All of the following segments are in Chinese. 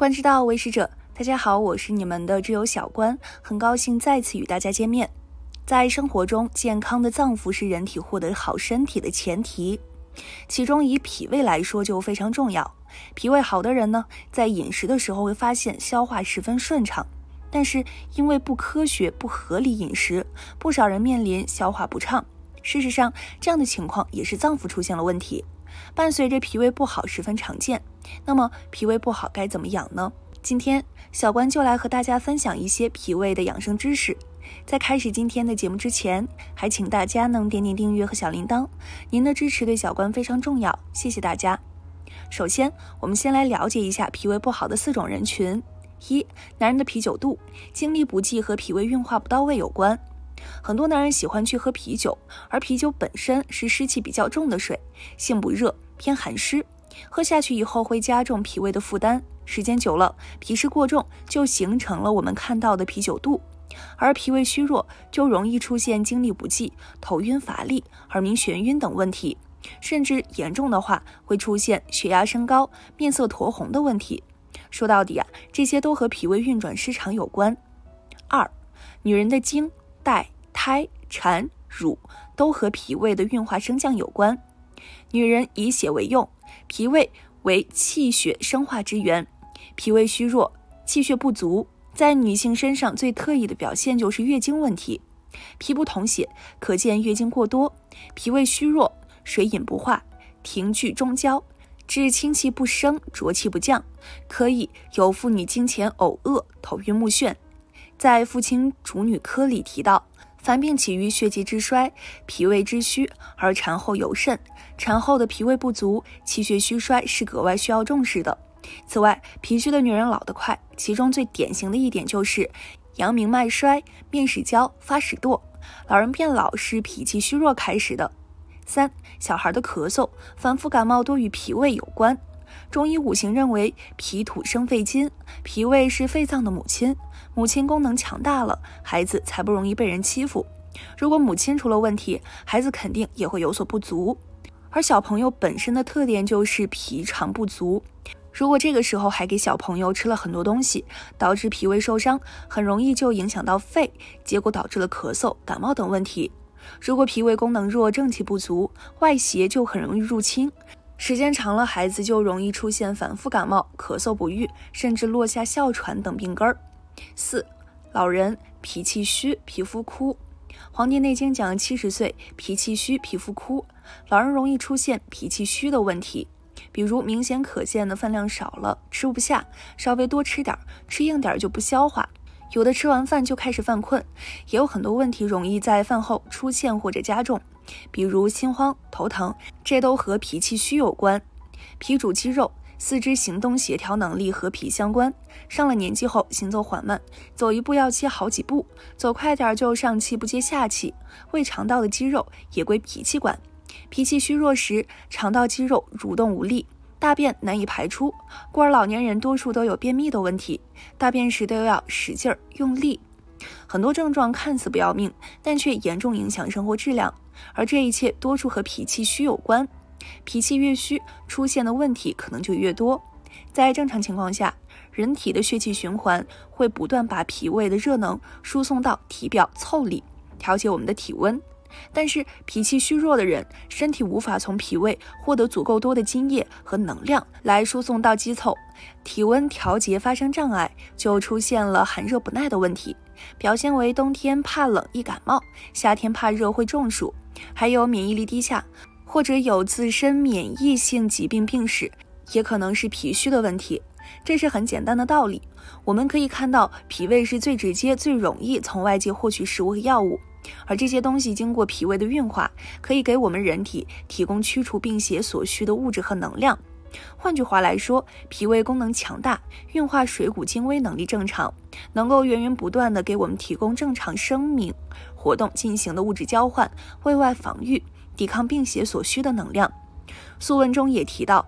观之道为食者，大家好，我是你们的挚友小关，很高兴再次与大家见面。在生活中，健康的脏腑是人体获得好身体的前提，其中以脾胃来说就非常重要。脾胃好的人呢，在饮食的时候会发现消化十分顺畅，但是因为不科学、不合理饮食，不少人面临消化不畅。事实上，这样的情况也是脏腑出现了问题。伴随着脾胃不好十分常见，那么脾胃不好该怎么养呢？今天小关就来和大家分享一些脾胃的养生知识。在开始今天的节目之前，还请大家能点点订阅和小铃铛，您的支持对小关非常重要，谢谢大家。首先，我们先来了解一下脾胃不好的四种人群：一、男人的啤酒肚，精力不济和脾胃运化不到位有关。很多男人喜欢去喝啤酒，而啤酒本身是湿气比较重的水，性不热，偏寒湿，喝下去以后会加重脾胃的负担，时间久了，脾湿过重就形成了我们看到的啤酒肚，而脾胃虚弱就容易出现精力不济、头晕乏力、耳鸣眩晕等问题，甚至严重的话会出现血压升高、面色酡红的问题。说到底啊，这些都和脾胃运转失常有关。二，女人的精带胎产乳都和脾胃的运化升降有关。女人以血为用，脾胃为气血生化之源。脾胃虚弱，气血不足，在女性身上最特异的表现就是月经问题。脾不统血，可见月经过多；脾胃虚弱，水饮不化，停聚中焦，致清气不升，浊气不降，可以有妇女经前呕恶、头晕目眩。在《父亲主女科》里提到，凡病起于血气之衰、脾胃之虚，而产后尤甚。产后的脾胃不足、气血虚衰是格外需要重视的。此外，脾虚的女人老得快，其中最典型的一点就是阳明脉衰、面始焦、发始堕。老人变老是脾气虚弱开始的。三、小孩的咳嗽、反复感冒多与脾胃有关。中医五行认为，脾土生肺金，脾胃是肺脏的母亲。母亲功能强大了，孩子才不容易被人欺负。如果母亲出了问题，孩子肯定也会有所不足。而小朋友本身的特点就是脾肠不足，如果这个时候还给小朋友吃了很多东西，导致脾胃受伤，很容易就影响到肺，结果导致了咳嗽、感冒等问题。如果脾胃功能弱，正气不足，外邪就很容易入侵，时间长了，孩子就容易出现反复感冒、咳嗽不愈，甚至落下哮喘等病根儿。四，老人脾气虚，皮肤枯，《黄帝内经》讲七十岁脾气虚，皮肤枯，老人容易出现脾气虚的问题，比如明显可见的饭量少了，吃不下，稍微多吃点，吃硬点就不消化，有的吃完饭就开始犯困，也有很多问题容易在饭后出现或者加重，比如心慌、头疼，这都和脾气虚有关。脾主肌肉。四肢行动协调能力和脾相关，上了年纪后行走缓慢，走一步要歇好几步，走快点就上气不接下气。胃肠道的肌肉也归脾气管，脾气虚弱时，肠道肌肉蠕动无力，大便难以排出，故而老年人多数都有便秘的问题，大便时都要使劲儿用力。很多症状看似不要命，但却严重影响生活质量，而这一切多数和脾气虚有关。脾气越虚，出现的问题可能就越多。在正常情况下，人体的血气循环会不断把脾胃的热能输送到体表腠理，调节我们的体温。但是脾气虚弱的人，身体无法从脾胃获得足够多的津液和能量来输送到肌腠，体温调节发生障碍，就出现了寒热不耐的问题，表现为冬天怕冷易感冒，夏天怕热会中暑，还有免疫力低下。或者有自身免疫性疾病病史，也可能是脾虚的问题。这是很简单的道理。我们可以看到，脾胃是最直接、最容易从外界获取食物和药物，而这些东西经过脾胃的运化，可以给我们人体提供驱除病邪所需的物质和能量。换句话来说，脾胃功能强大，运化水谷精微能力正常，能够源源不断地给我们提供正常生命活动进行的物质交换、为外防御。抵抗病邪所需的能量。素文中也提到，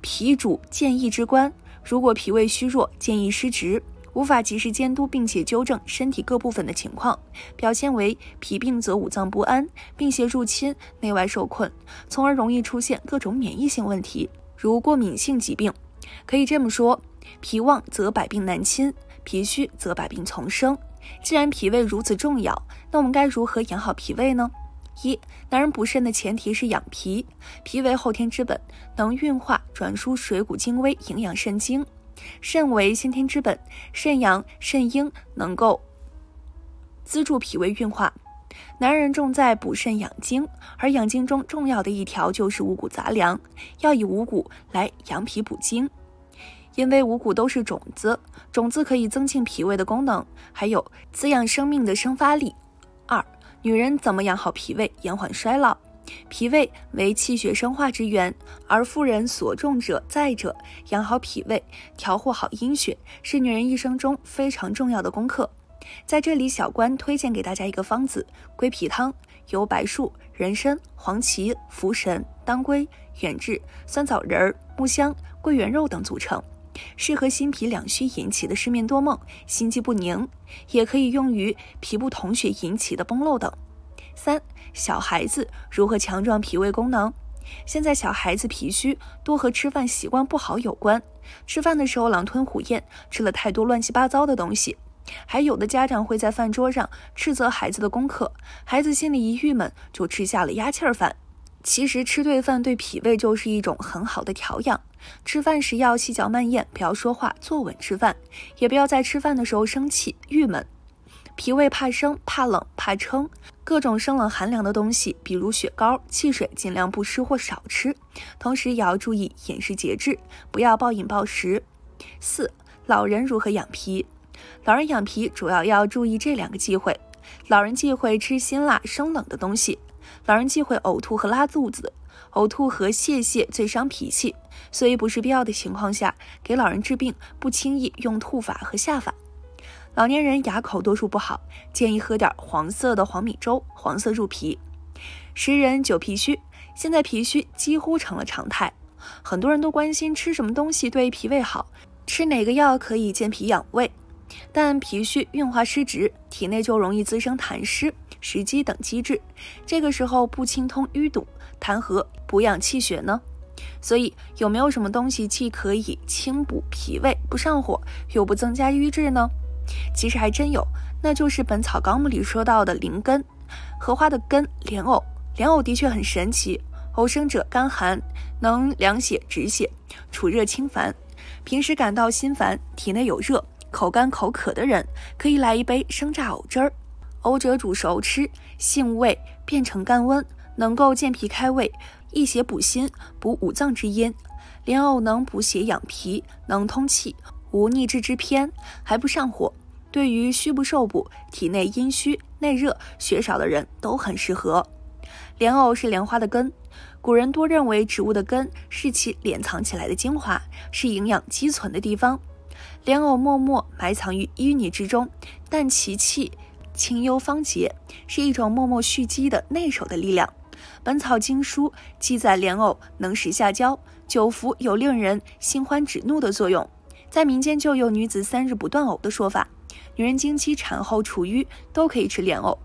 脾主健意之官，如果脾胃虚弱，健意失职，无法及时监督并且纠正身体各部分的情况，表现为脾病则五脏不安，病邪入侵，内外受困，从而容易出现各种免疫性问题，如过敏性疾病。可以这么说，脾旺则百病难侵，脾虚则百病丛生。既然脾胃如此重要，那我们该如何养好脾胃呢？一男人补肾的前提是养脾，脾为后天之本，能运化转输水谷精微，营养肾精。肾为先天之本，肾阳肾阴能够资助脾胃运化。男人重在补肾养精，而养精中重要的一条就是五谷杂粮，要以五谷来养脾补精，因为五谷都是种子，种子可以增进脾胃的功能，还有滋养生命的生发力。女人怎么养好脾胃，延缓衰老？脾胃为气血生化之源，而妇人所重者在者，养好脾胃，调护好阴血，是女人一生中非常重要的功课。在这里，小关推荐给大家一个方子——归脾汤，由白术、人参、黄芪、茯神、当归、远志、酸枣仁、木香、桂圆肉等组成。适合心脾两虚引起的失眠多梦、心悸不宁，也可以用于脾不统血引起的崩漏等。三、小孩子如何强壮脾胃功能？现在小孩子脾虚多和吃饭习惯不好有关，吃饭的时候狼吞虎咽，吃了太多乱七八糟的东西，还有的家长会在饭桌上斥责孩子的功课，孩子心里一郁闷，就吃下了压气儿饭。其实吃对饭对脾胃就是一种很好的调养。吃饭时要细嚼慢咽，不要说话，坐稳吃饭，也不要在吃饭的时候生气、郁闷。脾胃怕生、怕冷、怕撑，各种生冷寒凉的东西，比如雪糕、汽水，尽量不吃或少吃。同时也要注意饮食节制，不要暴饮暴食。四、老人如何养脾？老人养脾主要要注意这两个忌讳：老人忌讳吃辛辣、生冷的东西。老人忌讳呕吐和拉肚子，呕吐和泄泻最伤脾气，所以不是必要的情况下，给老人治病不轻易用吐法和下法。老年人牙口多数不好，建议喝点黄色的黄米粥，黄色入脾。食人九脾虚，现在脾虚几乎成了常态，很多人都关心吃什么东西对脾胃好，吃哪个药可以健脾养胃。但脾虚运化失职，体内就容易滋生痰湿、食积等积滞。这个时候不清通淤堵、痰核、补养气血呢？所以有没有什么东西既可以清补脾胃、不上火，又不增加瘀滞呢？其实还真有，那就是《本草纲目》里说到的灵根——荷花的根，莲藕。莲藕的确很神奇，藕生者甘寒，能凉血止血、除热清烦。平时感到心烦，体内有热。口干口渴的人可以来一杯生榨藕汁儿。藕者煮熟吃，性味变成甘温，能够健脾开胃、益血补心、补五脏之阴。莲藕能补血养脾，能通气，无腻滞之偏，还不上火。对于虚不受补、体内阴虚内热、血少的人，都很适合。莲藕是莲花的根，古人多认为植物的根是其敛藏起来的精华，是营养积存的地方。莲藕默默埋藏于淤泥之中，但其气清幽芳洁，是一种默默蓄积的内守的力量。《本草经疏》记载，莲藕能食下焦，久服有令人心欢止怒的作用。在民间就有女子三日不断藕的说法。女人经期、产后处瘀都可以吃莲藕。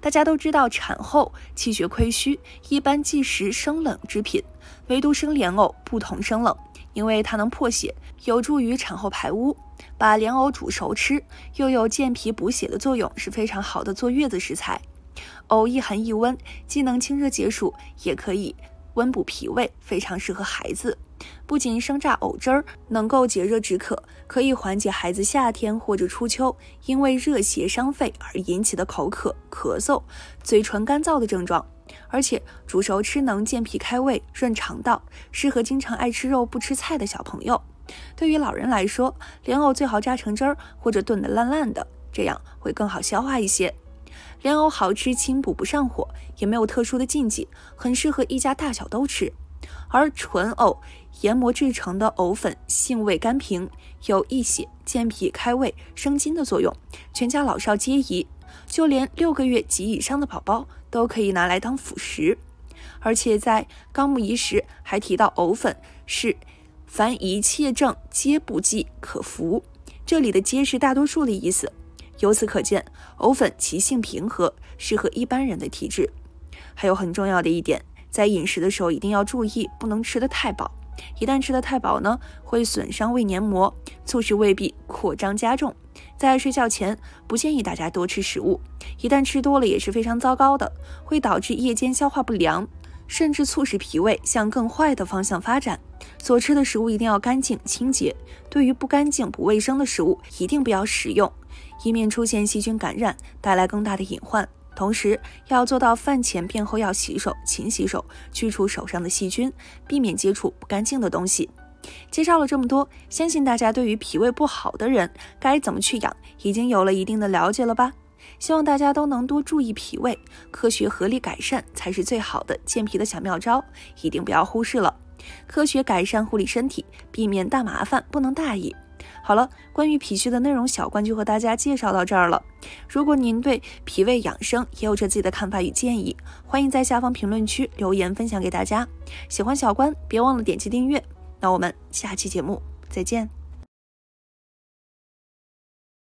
大家都知道，产后气血亏虚，一般忌食生冷之品，唯独生莲藕不同生冷。因为它能破血，有助于产后排污。把莲藕煮熟吃，又有健脾补血的作用，是非常好的坐月子食材。藕一寒一温，既能清热解暑，也可以温补脾胃，非常适合孩子。不仅生榨藕汁儿能够解热止渴，可以缓解孩子夏天或者初秋因为热邪伤肺而引起的口渴、咳嗽、嘴唇干燥的症状。而且煮熟吃能健脾开胃、润肠道，适合经常爱吃肉不吃菜的小朋友。对于老人来说，莲藕最好榨成汁儿或者炖得烂烂的，这样会更好消化一些。莲藕好吃、清补不上火，也没有特殊的禁忌，很适合一家大小都吃。而纯藕研磨制成的藕粉，性味甘平，有益血、健脾、开胃、生津的作用，全家老少皆宜，就连六个月及以上的宝宝。都可以拿来当辅食，而且在《纲目遗时还提到藕粉是凡一切症皆不忌可服，这里的皆是大多数的意思。由此可见，藕粉其性平和，适合一般人的体质。还有很重要的一点，在饮食的时候一定要注意，不能吃得太饱。一旦吃得太饱呢，会损伤胃黏膜，促使胃壁扩张加重。在睡觉前不建议大家多吃食物，一旦吃多了也是非常糟糕的，会导致夜间消化不良，甚至促使脾胃向更坏的方向发展。所吃的食物一定要干净清洁，对于不干净不卫生的食物一定不要食用，以免出现细菌感染，带来更大的隐患。同时要做到饭前便后要洗手，勤洗手，去除手上的细菌，避免接触不干净的东西。介绍了这么多，相信大家对于脾胃不好的人该怎么去养已经有了一定的了解了吧？希望大家都能多注意脾胃，科学合理改善才是最好的健脾的小妙招，一定不要忽视了。科学改善护理身体，避免大麻烦，不能大意。好了，关于脾虚的内容，小关就和大家介绍到这儿了。如果您对脾胃养生也有着自己的看法与建议，欢迎在下方评论区留言分享给大家。喜欢小关，别忘了点击订阅。那我们下期节目再见。